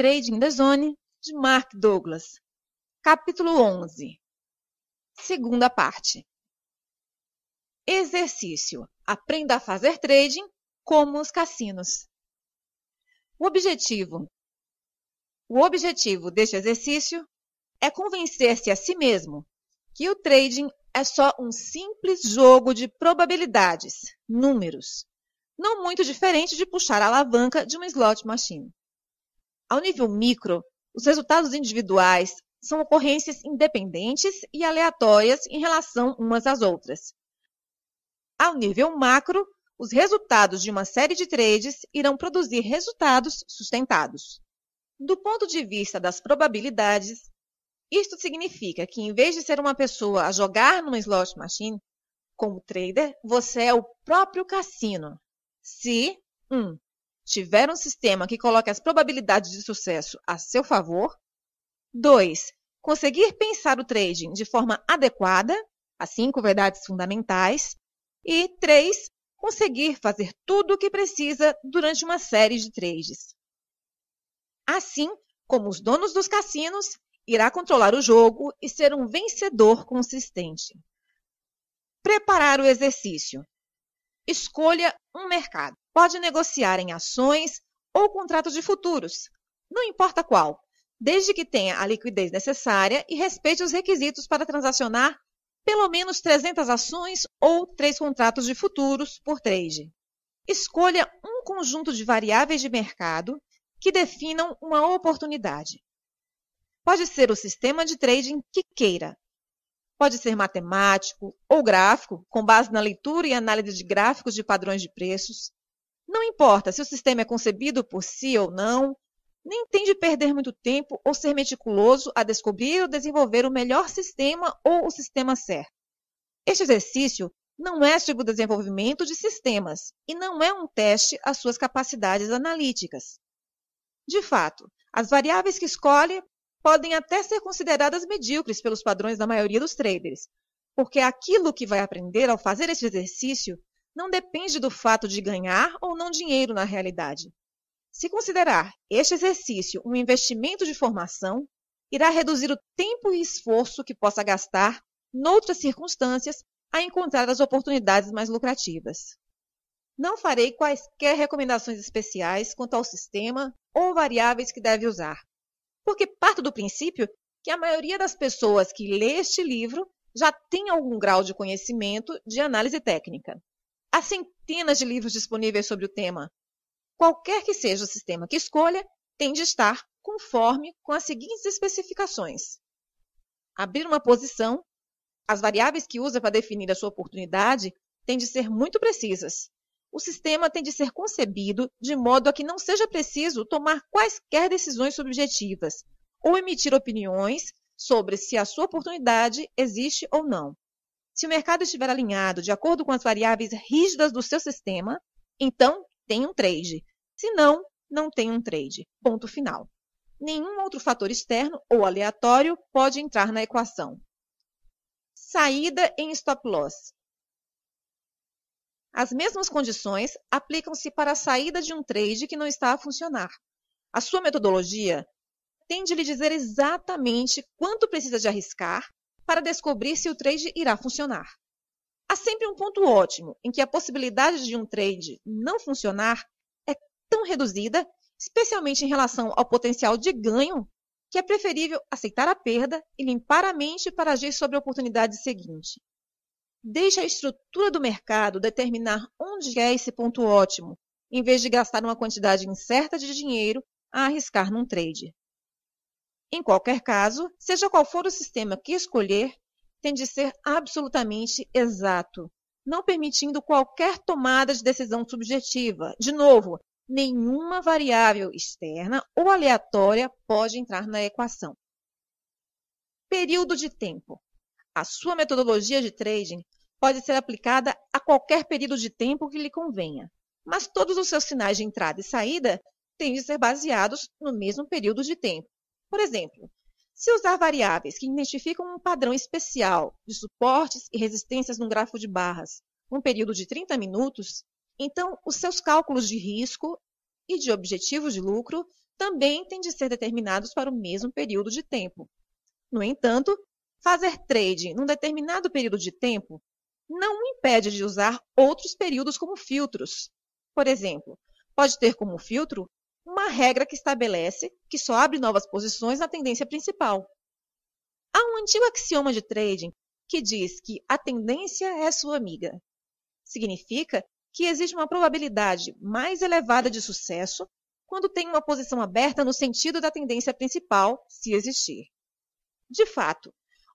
Trading da Zone, de Mark Douglas. Capítulo 11. Segunda parte. Exercício: Aprenda a fazer trading como os cassinos. O objetivo. O objetivo deste exercício é convencer-se a si mesmo que o trading é só um simples jogo de probabilidades, números, não muito diferente de puxar a alavanca de uma slot machine. Ao nível micro, os resultados individuais são ocorrências independentes e aleatórias em relação umas às outras. Ao nível macro, os resultados de uma série de trades irão produzir resultados sustentados. Do ponto de vista das probabilidades, isto significa que, em vez de ser uma pessoa a jogar numa slot machine, como trader, você é o próprio cassino. Se 1. Um, tiver um sistema que coloque as probabilidades de sucesso a seu favor. 2. Conseguir pensar o trading de forma adequada, as cinco verdades fundamentais. E 3. Conseguir fazer tudo o que precisa durante uma série de trades. Assim como os donos dos cassinos, irá controlar o jogo e ser um vencedor consistente. Preparar o exercício. Escolha um mercado pode negociar em ações ou contratos de futuros, não importa qual, desde que tenha a liquidez necessária e respeite os requisitos para transacionar pelo menos 300 ações ou três contratos de futuros por trade. Escolha um conjunto de variáveis de mercado que definam uma oportunidade. Pode ser o sistema de trading que queira. Pode ser matemático ou gráfico, com base na leitura e análise de gráficos de padrões de preços. Não importa se o sistema é concebido por si ou não, nem tem de perder muito tempo ou ser meticuloso a descobrir ou desenvolver o melhor sistema ou o sistema certo. Este exercício não é sobre o desenvolvimento de sistemas e não é um teste às suas capacidades analíticas. De fato, as variáveis que escolhe podem até ser consideradas medíocres pelos padrões da maioria dos traders, porque aquilo que vai aprender ao fazer este exercício não depende do fato de ganhar ou não dinheiro na realidade. Se considerar este exercício um investimento de formação, irá reduzir o tempo e esforço que possa gastar, noutras circunstâncias, a encontrar as oportunidades mais lucrativas. Não farei quaisquer recomendações especiais quanto ao sistema ou variáveis que deve usar, porque parto do princípio que a maioria das pessoas que lê este livro já tem algum grau de conhecimento de análise técnica. Há centenas de livros disponíveis sobre o tema. Qualquer que seja o sistema que escolha, tem de estar conforme com as seguintes especificações: abrir uma posição, as variáveis que usa para definir a sua oportunidade têm de ser muito precisas. O sistema tem de ser concebido de modo a que não seja preciso tomar quaisquer decisões subjetivas ou emitir opiniões sobre se a sua oportunidade existe ou não. Se o mercado estiver alinhado de acordo com as variáveis rígidas do seu sistema, então tem um trade. Se não, não tem um trade. Ponto final. Nenhum outro fator externo ou aleatório pode entrar na equação. Saída em stop loss. As mesmas condições aplicam-se para a saída de um trade que não está a funcionar. A sua metodologia tende a lhe dizer exatamente quanto precisa de arriscar para descobrir se o trade irá funcionar. Há sempre um ponto ótimo em que a possibilidade de um trade não funcionar é tão reduzida, especialmente em relação ao potencial de ganho, que é preferível aceitar a perda e limpar a mente para agir sobre a oportunidade seguinte. Deixe a estrutura do mercado determinar onde é esse ponto ótimo, em vez de gastar uma quantidade incerta de dinheiro a arriscar num trade. Em qualquer caso, seja qual for o sistema que escolher, tem de ser absolutamente exato, não permitindo qualquer tomada de decisão subjetiva. De novo, nenhuma variável externa ou aleatória pode entrar na equação. Período de tempo. A sua metodologia de trading pode ser aplicada a qualquer período de tempo que lhe convenha, mas todos os seus sinais de entrada e saída têm de ser baseados no mesmo período de tempo. Por exemplo, se usar variáveis que identificam um padrão especial de suportes e resistências num gráfico de barras num período de 30 minutos, então os seus cálculos de risco e de objetivos de lucro também têm de ser determinados para o mesmo período de tempo. No entanto, fazer trade num determinado período de tempo não impede de usar outros períodos como filtros. Por exemplo, pode ter como filtro uma regra que estabelece que só abre novas posições na tendência principal. Há um antigo axioma de trading que diz que a tendência é sua amiga. Significa que existe uma probabilidade mais elevada de sucesso quando tem uma posição aberta no sentido da tendência principal, se existir. De fato,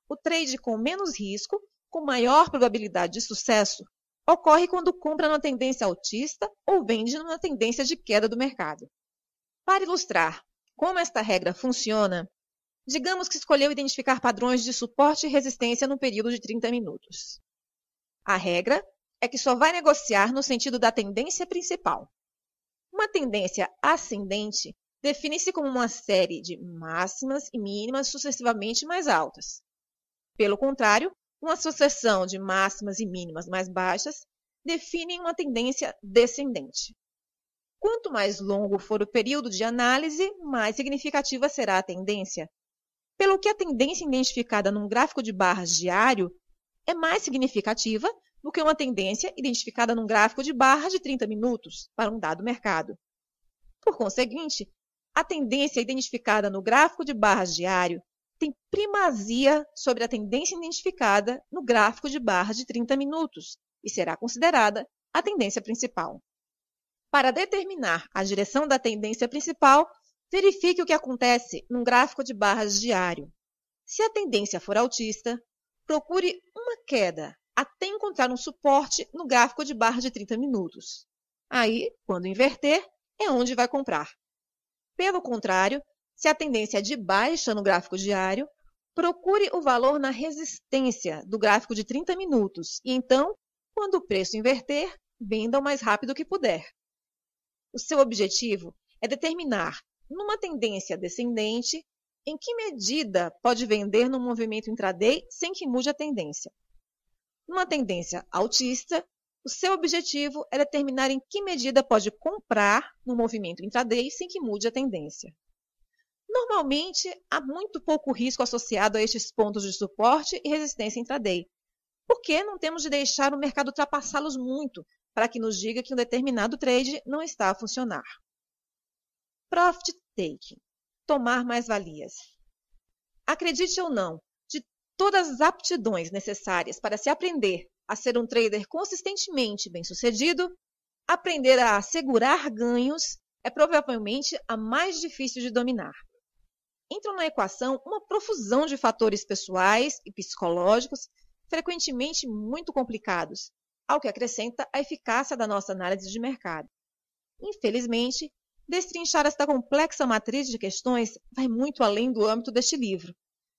o trade com menos risco, com maior probabilidade de sucesso, ocorre quando compra numa tendência altista ou vende numa tendência de queda do mercado. Para ilustrar como esta regra funciona, digamos que escolheu identificar padrões de suporte e resistência no período de 30 minutos. A regra é que só vai negociar no sentido da tendência principal. Uma tendência ascendente define-se como uma série de máximas e mínimas sucessivamente mais altas. Pelo contrário, uma sucessão de máximas e mínimas mais baixas define uma tendência descendente. Quanto mais longo for o período de análise, mais significativa será a tendência. Pelo que a tendência identificada num gráfico de barras diário é mais significativa do que uma tendência identificada num gráfico de barras de 30 minutos para um dado mercado. Por conseguinte, a tendência identificada no gráfico de barras diário tem primazia sobre a tendência identificada no gráfico de barras de 30 minutos e será considerada a tendência principal. Para determinar a direção da tendência principal, verifique o que acontece num gráfico de barras diário. Se a tendência for altista, procure uma queda até encontrar um suporte no gráfico de barra de 30 minutos. Aí, quando inverter, é onde vai comprar. Pelo contrário, se a tendência é de baixa no gráfico diário, procure o valor na resistência do gráfico de 30 minutos e então, quando o preço inverter, venda o mais rápido que puder. O seu objetivo é determinar, numa tendência descendente, em que medida pode vender no movimento intraday sem que mude a tendência. Numa tendência altista, o seu objetivo é determinar em que medida pode comprar no movimento intraday sem que mude a tendência. Normalmente, há muito pouco risco associado a estes pontos de suporte e resistência intraday, por que não temos de deixar o mercado ultrapassá-los muito para que nos diga que um determinado trade não está a funcionar. Profit taking. Tomar mais-valias. Acredite ou não, de todas as aptidões necessárias para se aprender a ser um trader consistentemente bem-sucedido, aprender a assegurar ganhos é provavelmente a mais difícil de dominar. Entram na equação uma profusão de fatores pessoais e psicológicos frequentemente muito complicados, ao que acrescenta a eficácia da nossa análise de mercado. Infelizmente, destrinchar esta complexa matriz de questões vai muito além do âmbito deste livro.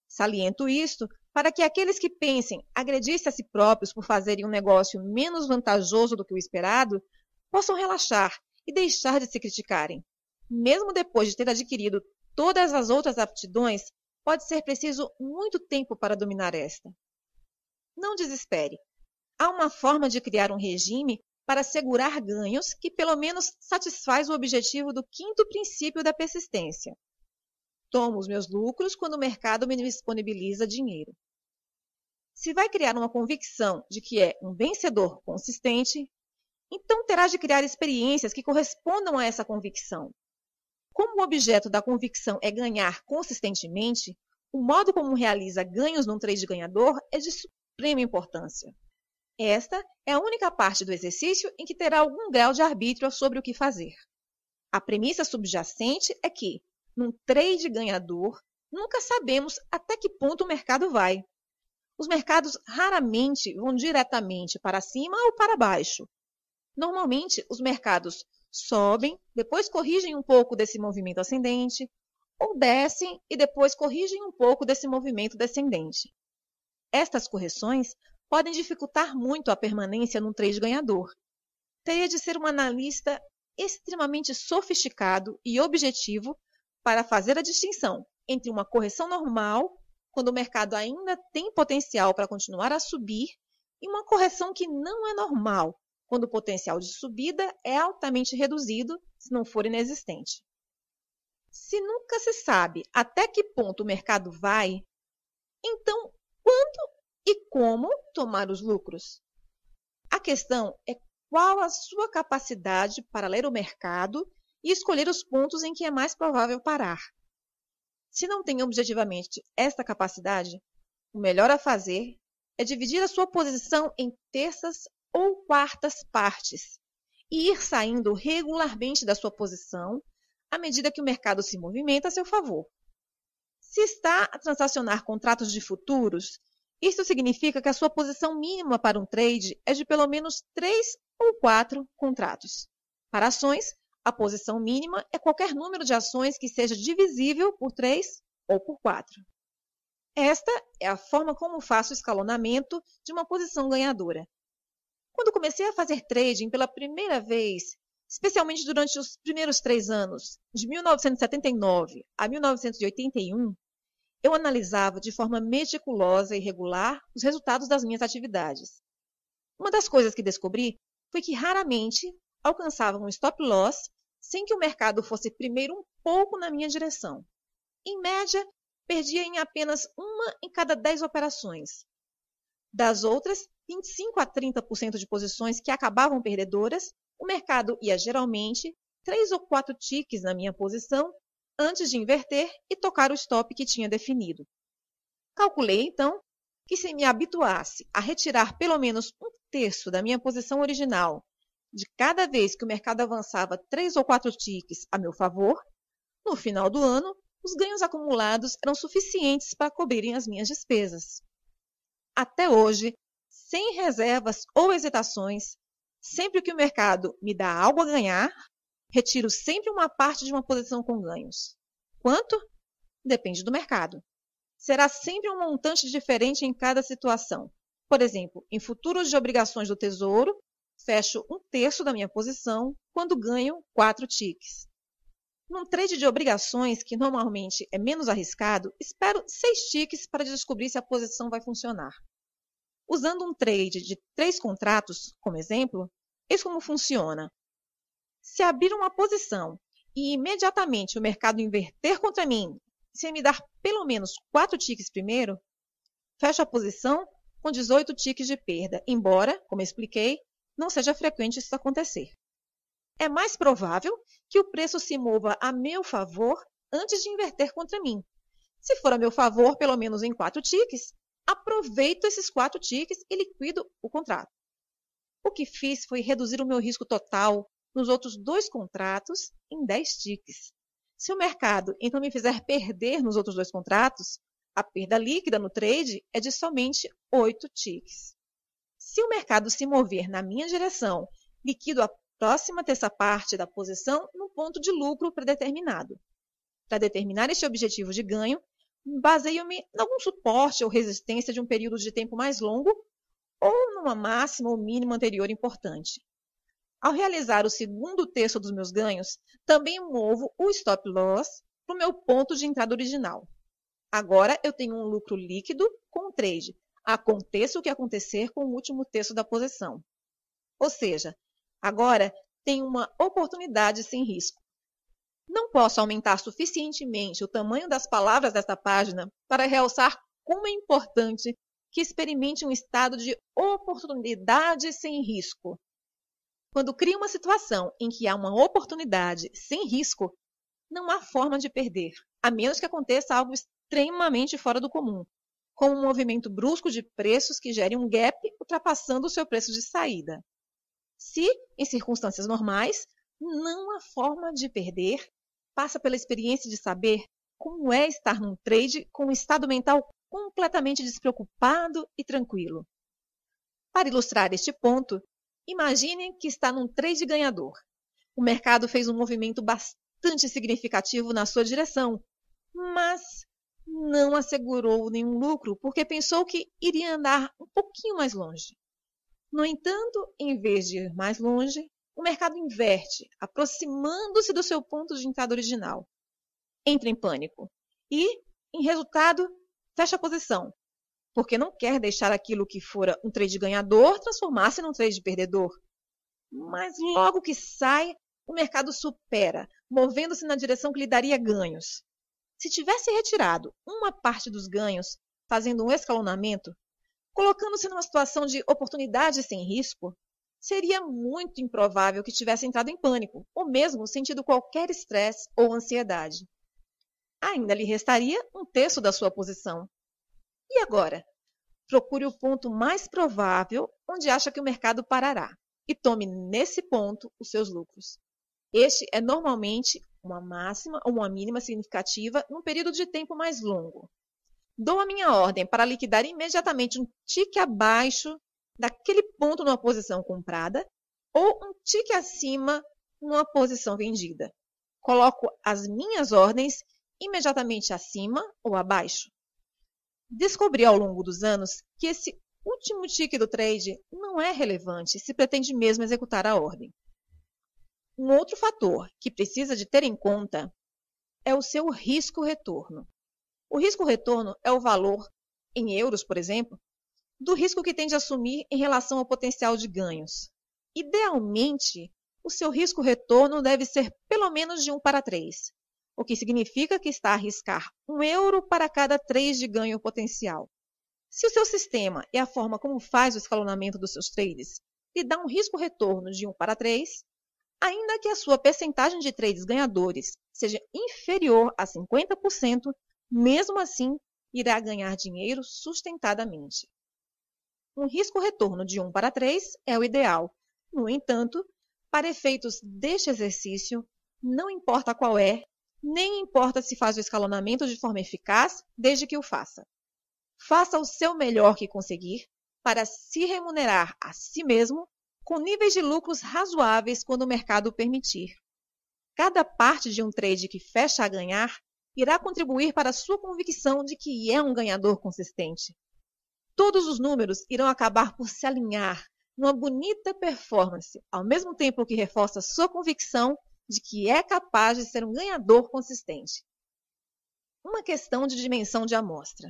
Saliento isto para que aqueles que pensem agredir-se a si próprios por fazerem um negócio menos vantajoso do que o esperado possam relaxar e deixar de se criticarem. Mesmo depois de ter adquirido todas as outras aptidões, pode ser preciso muito tempo para dominar esta. Não desespere. Há uma forma de criar um regime para assegurar ganhos que pelo menos satisfaz o objetivo do quinto princípio da persistência. Tomo os meus lucros quando o mercado me disponibiliza dinheiro. Se vai criar uma convicção de que é um vencedor consistente, então terá de criar experiências que correspondam a essa convicção. Como o objeto da convicção é ganhar consistentemente, o modo como realiza ganhos num trade ganhador é de suprema importância. Esta é a única parte do exercício em que terá algum grau de arbítrio sobre o que fazer. A premissa subjacente é que, num trade ganhador, nunca sabemos até que ponto o mercado vai. Os mercados raramente vão diretamente para cima ou para baixo. Normalmente, os mercados sobem, depois corrigem um pouco desse movimento ascendente, ou descem e depois corrigem um pouco desse movimento descendente. Estas correções podem dificultar muito a permanência num trade ganhador. Teria de ser um analista extremamente sofisticado e objetivo para fazer a distinção entre uma correção normal, quando o mercado ainda tem potencial para continuar a subir, e uma correção que não é normal, quando o potencial de subida é altamente reduzido, se não for inexistente. Se nunca se sabe até que ponto o mercado vai, então quando e como tomar os lucros. A questão é qual a sua capacidade para ler o mercado e escolher os pontos em que é mais provável parar. Se não tem objetivamente esta capacidade, o melhor a fazer é dividir a sua posição em terças ou quartas partes e ir saindo regularmente da sua posição à medida que o mercado se movimenta a seu favor. Se está a transacionar contratos de futuros, isso significa que a sua posição mínima para um trade é de pelo menos três ou quatro contratos. Para ações, a posição mínima é qualquer número de ações que seja divisível por três ou por quatro. Esta é a forma como faço o escalonamento de uma posição ganhadora. Quando comecei a fazer trading pela primeira vez, especialmente durante os primeiros três anos, de 1979 a 1981, eu analisava de forma meticulosa e regular os resultados das minhas atividades. Uma das coisas que descobri foi que raramente alcançava um stop loss sem que o mercado fosse primeiro um pouco na minha direção. Em média, perdia em apenas uma em cada dez operações. Das outras, 25 a 30% de posições que acabavam perdedoras, o mercado ia geralmente três ou quatro tiques na minha posição antes de inverter e tocar o stop que tinha definido. Calculei, então, que se me habituasse a retirar pelo menos um terço da minha posição original de cada vez que o mercado avançava três ou quatro tiques a meu favor, no final do ano, os ganhos acumulados eram suficientes para cobrirem as minhas despesas. Até hoje, sem reservas ou hesitações, sempre que o mercado me dá algo a ganhar, Retiro sempre uma parte de uma posição com ganhos. Quanto? Depende do mercado. Será sempre um montante diferente em cada situação. Por exemplo, em futuros de obrigações do Tesouro, fecho um terço da minha posição quando ganho quatro ticks. Num trade de obrigações, que normalmente é menos arriscado, espero seis ticks para descobrir se a posição vai funcionar. Usando um trade de três contratos como exemplo, eis como funciona se abrir uma posição e imediatamente o mercado inverter contra mim, se me dar pelo menos 4 tiques primeiro, fecho a posição com 18 tiques de perda, embora, como expliquei, não seja frequente isso acontecer. É mais provável que o preço se mova a meu favor antes de inverter contra mim. Se for a meu favor, pelo menos em 4 tiques, aproveito esses 4 tiques e liquido o contrato. O que fiz foi reduzir o meu risco total, nos outros dois contratos em 10 tiques. Se o mercado então me fizer perder nos outros dois contratos, a perda líquida no trade é de somente 8 tiques. Se o mercado se mover na minha direção, liquido a próxima terça parte da posição no ponto de lucro predeterminado. Para determinar este objetivo de ganho, baseio-me em algum suporte ou resistência de um período de tempo mais longo ou numa máxima ou mínima anterior importante. Ao realizar o segundo terço dos meus ganhos, também movo o stop loss para o meu ponto de entrada original. Agora eu tenho um lucro líquido com o trade, aconteça o que acontecer com o último terço da posição. Ou seja, agora tenho uma oportunidade sem risco. Não posso aumentar suficientemente o tamanho das palavras desta página para realçar como é importante que experimente um estado de oportunidade sem risco. Quando cria uma situação em que há uma oportunidade sem risco, não há forma de perder, a menos que aconteça algo extremamente fora do comum, como um movimento brusco de preços que gere um gap ultrapassando o seu preço de saída. Se, em circunstâncias normais, não há forma de perder, passa pela experiência de saber como é estar num trade com um estado mental completamente despreocupado e tranquilo. Para ilustrar este ponto, Imagine que está num trade ganhador. O mercado fez um movimento bastante significativo na sua direção, mas não assegurou nenhum lucro porque pensou que iria andar um pouquinho mais longe. No entanto, em vez de ir mais longe, o mercado inverte, aproximando-se do seu ponto de entrada original. Entra em pânico e, em resultado, fecha a posição, porque não quer deixar aquilo que fora um trade ganhador transformar-se num trade perdedor. Mas logo que sai, o mercado supera, movendo-se na direção que lhe daria ganhos. Se tivesse retirado uma parte dos ganhos, fazendo um escalonamento, colocando-se numa situação de oportunidade sem risco, seria muito improvável que tivesse entrado em pânico, ou mesmo sentido qualquer estresse ou ansiedade. Ainda lhe restaria um terço da sua posição, e agora? Procure o ponto mais provável onde acha que o mercado parará e tome nesse ponto os seus lucros. Este é normalmente uma máxima ou uma mínima significativa num período de tempo mais longo. Dou a minha ordem para liquidar imediatamente um tique abaixo daquele ponto numa posição comprada ou um tique acima numa posição vendida. Coloco as minhas ordens imediatamente acima ou abaixo. Descobri ao longo dos anos que esse último tique do trade não é relevante se pretende mesmo executar a ordem. Um outro fator que precisa de ter em conta é o seu risco-retorno. O risco-retorno é o valor, em euros, por exemplo, do risco que tem de assumir em relação ao potencial de ganhos. Idealmente, o seu risco-retorno deve ser pelo menos de 1 para 3, o que significa que está a arriscar um euro para cada três de ganho potencial. Se o seu sistema e a forma como faz o escalonamento dos seus trades lhe dá um risco-retorno de 1 para 3, ainda que a sua percentagem de trades ganhadores seja inferior a 50%, mesmo assim irá ganhar dinheiro sustentadamente. Um risco-retorno de 1 para 3 é o ideal. No entanto, para efeitos deste exercício, não importa qual é, nem importa se faz o escalonamento de forma eficaz, desde que o faça. Faça o seu melhor que conseguir para se remunerar a si mesmo com níveis de lucros razoáveis quando o mercado permitir. Cada parte de um trade que fecha a ganhar irá contribuir para a sua convicção de que é um ganhador consistente. Todos os números irão acabar por se alinhar numa bonita performance, ao mesmo tempo que reforça sua convicção de que é capaz de ser um ganhador consistente. Uma questão de dimensão de amostra.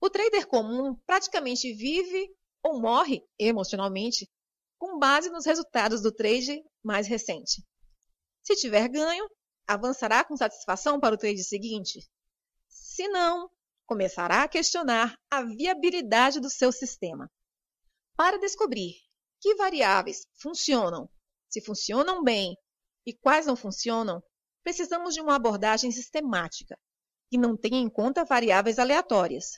O trader comum praticamente vive ou morre emocionalmente com base nos resultados do trade mais recente. Se tiver ganho, avançará com satisfação para o trade seguinte? Se não, começará a questionar a viabilidade do seu sistema. Para descobrir que variáveis funcionam, se funcionam bem e quais não funcionam, precisamos de uma abordagem sistemática, que não tenha em conta variáveis aleatórias.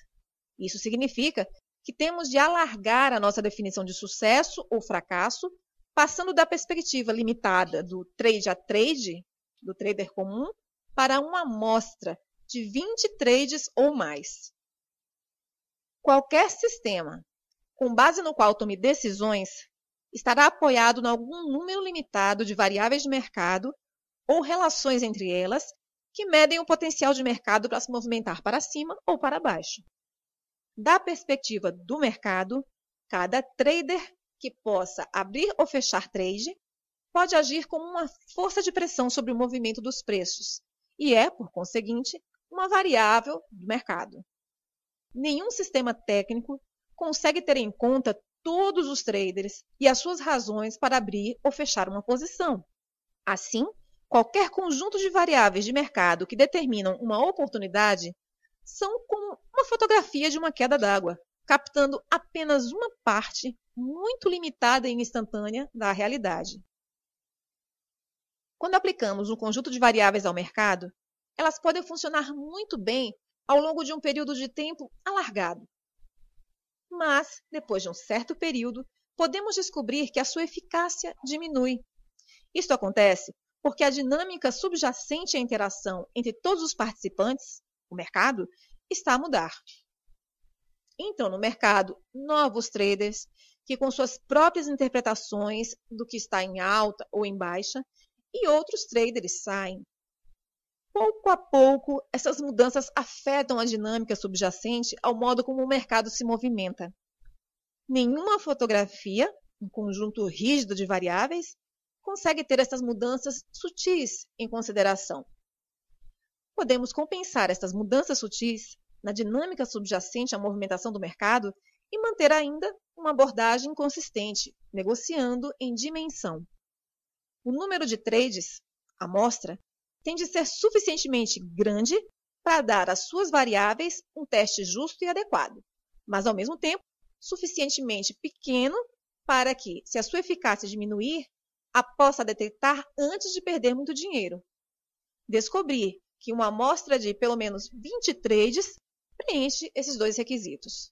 Isso significa que temos de alargar a nossa definição de sucesso ou fracasso, passando da perspectiva limitada do trade a trade, do trader comum, para uma amostra de 20 trades ou mais. Qualquer sistema com base no qual tome decisões estará apoiado em algum número limitado de variáveis de mercado ou relações entre elas que medem o potencial de mercado para se movimentar para cima ou para baixo. Da perspectiva do mercado, cada trader que possa abrir ou fechar trade pode agir como uma força de pressão sobre o movimento dos preços e é, por conseguinte, uma variável do mercado. Nenhum sistema técnico consegue ter em conta todos os traders e as suas razões para abrir ou fechar uma posição. Assim, qualquer conjunto de variáveis de mercado que determinam uma oportunidade são como uma fotografia de uma queda d'água, captando apenas uma parte muito limitada e instantânea da realidade. Quando aplicamos um conjunto de variáveis ao mercado, elas podem funcionar muito bem ao longo de um período de tempo alargado mas, depois de um certo período, podemos descobrir que a sua eficácia diminui. Isto acontece porque a dinâmica subjacente à interação entre todos os participantes, o mercado, está a mudar. Então, no mercado, novos traders, que com suas próprias interpretações do que está em alta ou em baixa, e outros traders saem, Pouco a pouco, essas mudanças afetam a dinâmica subjacente ao modo como o mercado se movimenta. Nenhuma fotografia, um conjunto rígido de variáveis, consegue ter essas mudanças sutis em consideração. Podemos compensar essas mudanças sutis na dinâmica subjacente à movimentação do mercado e manter ainda uma abordagem consistente, negociando em dimensão. O número de trades, amostra, tem de ser suficientemente grande para dar às suas variáveis um teste justo e adequado, mas ao mesmo tempo suficientemente pequeno para que, se a sua eficácia diminuir, a possa detectar antes de perder muito dinheiro. Descobrir que uma amostra de pelo menos 20 trades preenche esses dois requisitos.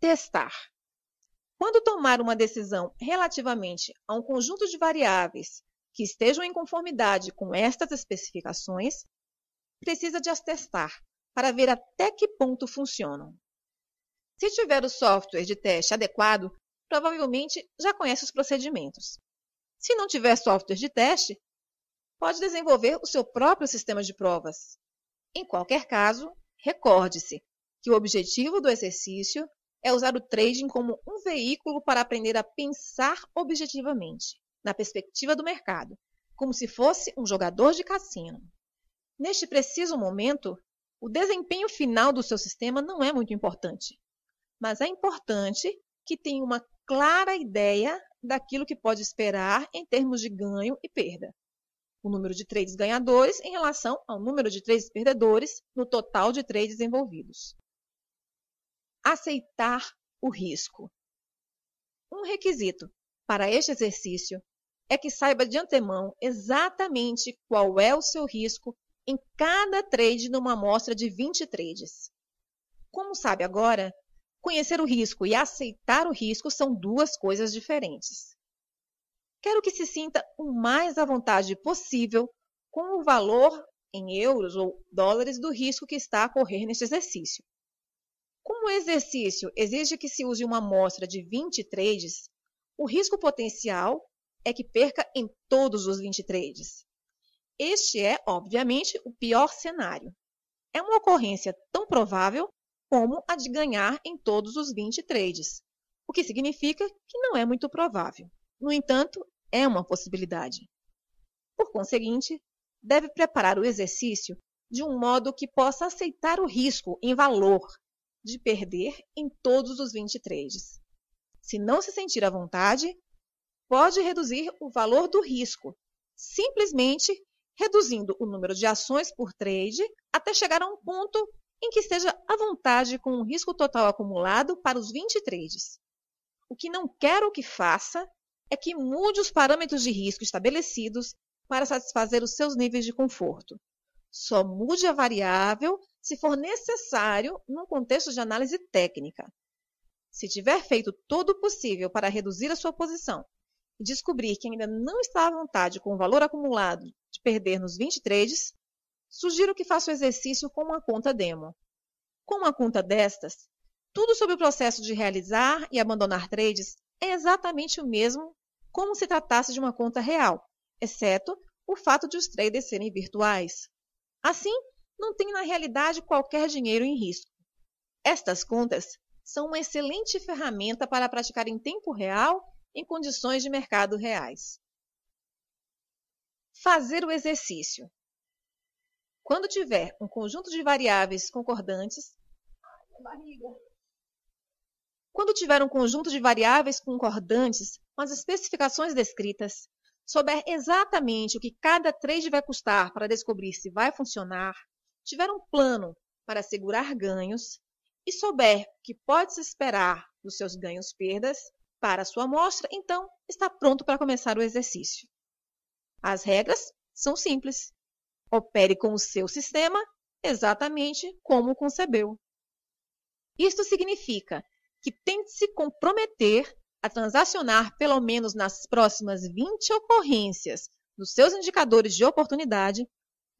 Testar. Quando tomar uma decisão relativamente a um conjunto de variáveis que estejam em conformidade com estas especificações, precisa de as testar para ver até que ponto funcionam. Se tiver o software de teste adequado, provavelmente já conhece os procedimentos. Se não tiver software de teste, pode desenvolver o seu próprio sistema de provas. Em qualquer caso, recorde-se que o objetivo do exercício é usar o trading como um veículo para aprender a pensar objetivamente na perspectiva do mercado, como se fosse um jogador de cassino. Neste preciso momento, o desempenho final do seu sistema não é muito importante, mas é importante que tenha uma clara ideia daquilo que pode esperar em termos de ganho e perda. O número de trades ganhadores em relação ao número de trades perdedores no total de trades envolvidos. Aceitar o risco. Um requisito para este exercício é que saiba de antemão exatamente qual é o seu risco em cada trade numa amostra de 20 trades. Como sabe agora, conhecer o risco e aceitar o risco são duas coisas diferentes. Quero que se sinta o mais à vontade possível com o valor em euros ou dólares do risco que está a correr neste exercício. Como o exercício exige que se use uma amostra de 20 trades, o risco potencial é que perca em todos os 20 trades. Este é, obviamente, o pior cenário. É uma ocorrência tão provável como a de ganhar em todos os 20 trades, o que significa que não é muito provável. No entanto, é uma possibilidade. Por conseguinte, deve preparar o exercício de um modo que possa aceitar o risco em valor de perder em todos os 20 trades. Se não se sentir à vontade, pode reduzir o valor do risco, simplesmente reduzindo o número de ações por trade até chegar a um ponto em que esteja à vontade com o risco total acumulado para os 20 trades. O que não quero que faça é que mude os parâmetros de risco estabelecidos para satisfazer os seus níveis de conforto. Só mude a variável se for necessário num contexto de análise técnica. Se tiver feito todo o possível para reduzir a sua posição e descobrir que ainda não está à vontade com o valor acumulado de perder nos 20 trades, sugiro que faça o exercício com uma conta demo. Com uma conta destas, tudo sobre o processo de realizar e abandonar trades é exatamente o mesmo como se tratasse de uma conta real, exceto o fato de os traders serem virtuais. Assim, não tem na realidade qualquer dinheiro em risco. Estas contas são uma excelente ferramenta para praticar em tempo real em condições de mercado reais. Fazer o exercício. Quando tiver um conjunto de variáveis concordantes, quando tiver um conjunto de variáveis concordantes com as especificações descritas, souber exatamente o que cada trade vai custar para descobrir se vai funcionar, tiver um plano para assegurar ganhos e souber o que pode se esperar dos seus ganhos-perdas, para a sua amostra, então está pronto para começar o exercício. As regras são simples. Opere com o seu sistema exatamente como concebeu. Isto significa que tente se comprometer a transacionar pelo menos nas próximas 20 ocorrências dos seus indicadores de oportunidade,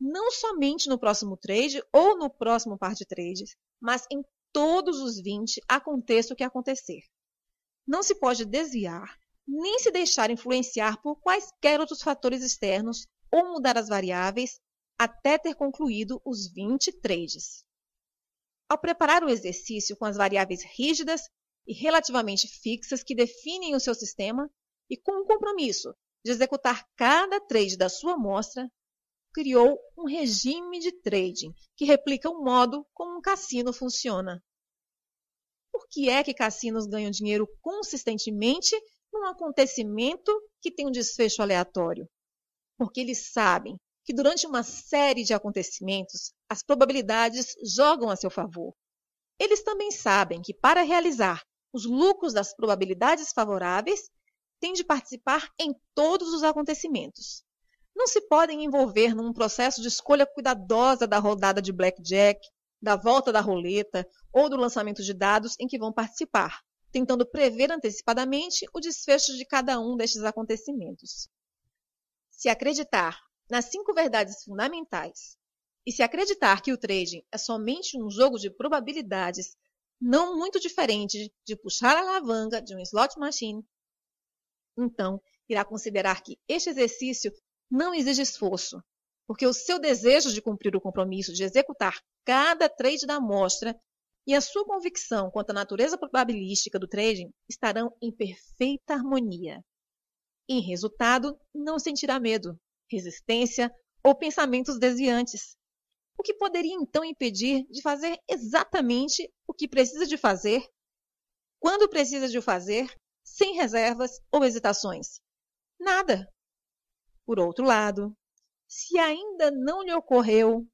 não somente no próximo trade ou no próximo par de trades, mas em todos os 20, aconteça o que acontecer não se pode desviar nem se deixar influenciar por quaisquer outros fatores externos ou mudar as variáveis até ter concluído os 20 trades. Ao preparar o exercício com as variáveis rígidas e relativamente fixas que definem o seu sistema e com o compromisso de executar cada trade da sua amostra, criou um regime de trading que replica o modo como um cassino funciona por que é que cassinos ganham dinheiro consistentemente num acontecimento que tem um desfecho aleatório? Porque eles sabem que durante uma série de acontecimentos as probabilidades jogam a seu favor. Eles também sabem que para realizar os lucros das probabilidades favoráveis, têm de participar em todos os acontecimentos. Não se podem envolver num processo de escolha cuidadosa da rodada de blackjack da volta da roleta ou do lançamento de dados em que vão participar, tentando prever antecipadamente o desfecho de cada um destes acontecimentos. Se acreditar nas cinco verdades fundamentais e se acreditar que o trading é somente um jogo de probabilidades não muito diferente de puxar a alavanca de um slot machine, então irá considerar que este exercício não exige esforço, porque o seu desejo de cumprir o compromisso de executar cada trade da amostra e a sua convicção quanto à natureza probabilística do trading estarão em perfeita harmonia. Em resultado, não sentirá medo, resistência ou pensamentos desviantes, o que poderia então impedir de fazer exatamente o que precisa de fazer, quando precisa de o fazer, sem reservas ou hesitações. Nada. Por outro lado, se ainda não lhe ocorreu,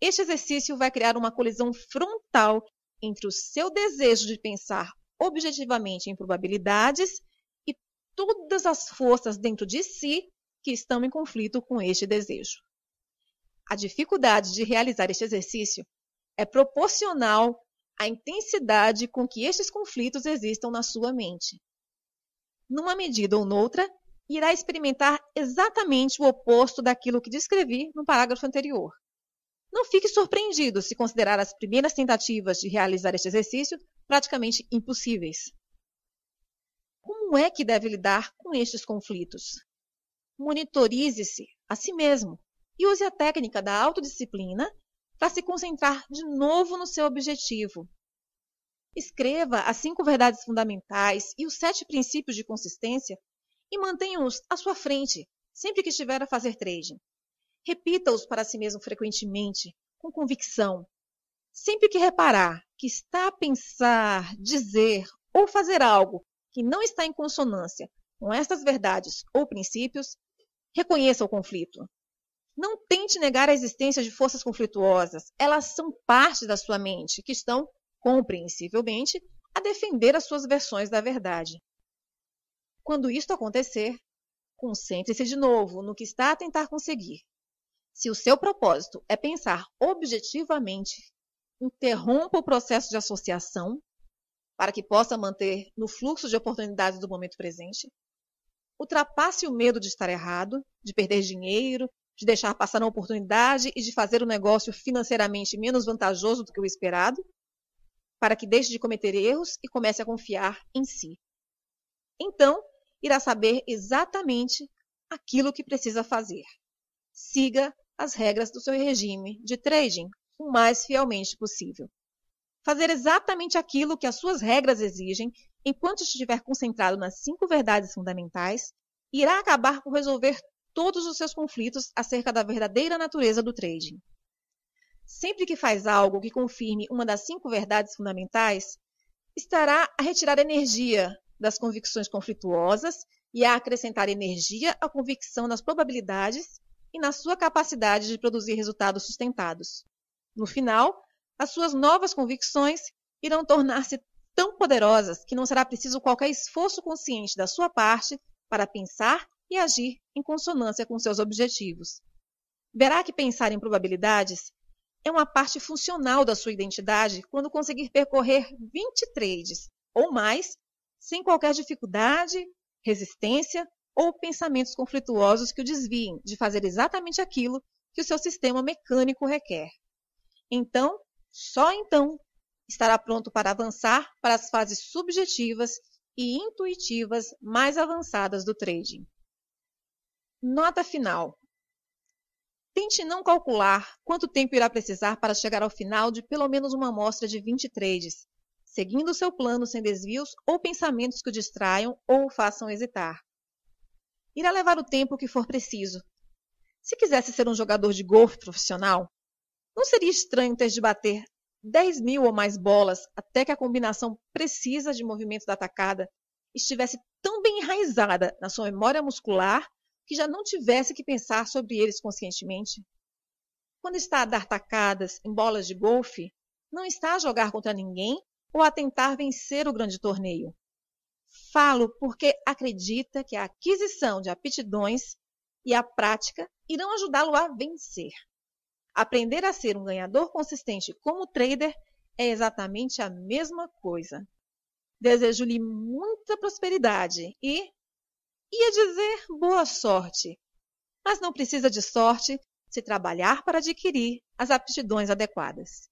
este exercício vai criar uma colisão frontal entre o seu desejo de pensar objetivamente em probabilidades e todas as forças dentro de si que estão em conflito com este desejo. A dificuldade de realizar este exercício é proporcional à intensidade com que estes conflitos existam na sua mente. Numa medida ou noutra, irá experimentar exatamente o oposto daquilo que descrevi no parágrafo anterior. Não fique surpreendido se considerar as primeiras tentativas de realizar este exercício praticamente impossíveis. Como é que deve lidar com estes conflitos? Monitorize-se a si mesmo e use a técnica da autodisciplina para se concentrar de novo no seu objetivo. Escreva as cinco verdades fundamentais e os sete princípios de consistência e mantenha-os à sua frente sempre que estiver a fazer trading. Repita-os para si mesmo frequentemente, com convicção. Sempre que reparar que está a pensar, dizer ou fazer algo que não está em consonância com estas verdades ou princípios, reconheça o conflito. Não tente negar a existência de forças conflituosas. Elas são parte da sua mente, que estão, compreensivelmente, a defender as suas versões da verdade. Quando isto acontecer, concentre-se de novo no que está a tentar conseguir. Se o seu propósito é pensar objetivamente, interrompa o processo de associação para que possa manter no fluxo de oportunidades do momento presente. Ultrapasse o medo de estar errado, de perder dinheiro, de deixar passar uma oportunidade e de fazer um negócio financeiramente menos vantajoso do que o esperado, para que deixe de cometer erros e comece a confiar em si. Então, irá saber exatamente aquilo que precisa fazer. Siga as regras do seu regime de trading o mais fielmente possível. Fazer exatamente aquilo que as suas regras exigem enquanto estiver concentrado nas cinco verdades fundamentais irá acabar por resolver todos os seus conflitos acerca da verdadeira natureza do trading. Sempre que faz algo que confirme uma das cinco verdades fundamentais, estará a retirar energia das convicções conflituosas e a acrescentar energia à convicção nas probabilidades e na sua capacidade de produzir resultados sustentados. No final, as suas novas convicções irão tornar-se tão poderosas que não será preciso qualquer esforço consciente da sua parte para pensar e agir em consonância com seus objetivos. Verá que pensar em probabilidades é uma parte funcional da sua identidade quando conseguir percorrer 20 trades ou mais sem qualquer dificuldade, resistência ou pensamentos conflituosos que o desviem de fazer exatamente aquilo que o seu sistema mecânico requer. Então, só então, estará pronto para avançar para as fases subjetivas e intuitivas mais avançadas do trading. Nota final. Tente não calcular quanto tempo irá precisar para chegar ao final de pelo menos uma amostra de 20 trades, seguindo o seu plano sem desvios ou pensamentos que o distraiam ou o façam hesitar. Irá levar o tempo que for preciso. Se quisesse ser um jogador de golfe profissional, não seria estranho ter de bater 10 mil ou mais bolas até que a combinação precisa de movimento da atacada estivesse tão bem enraizada na sua memória muscular que já não tivesse que pensar sobre eles conscientemente? Quando está a dar tacadas em bolas de golfe, não está a jogar contra ninguém ou a tentar vencer o grande torneio. Falo porque acredita que a aquisição de aptidões e a prática irão ajudá-lo a vencer. Aprender a ser um ganhador consistente como trader é exatamente a mesma coisa. Desejo-lhe muita prosperidade e. ia dizer boa sorte. Mas não precisa de sorte se trabalhar para adquirir as aptidões adequadas.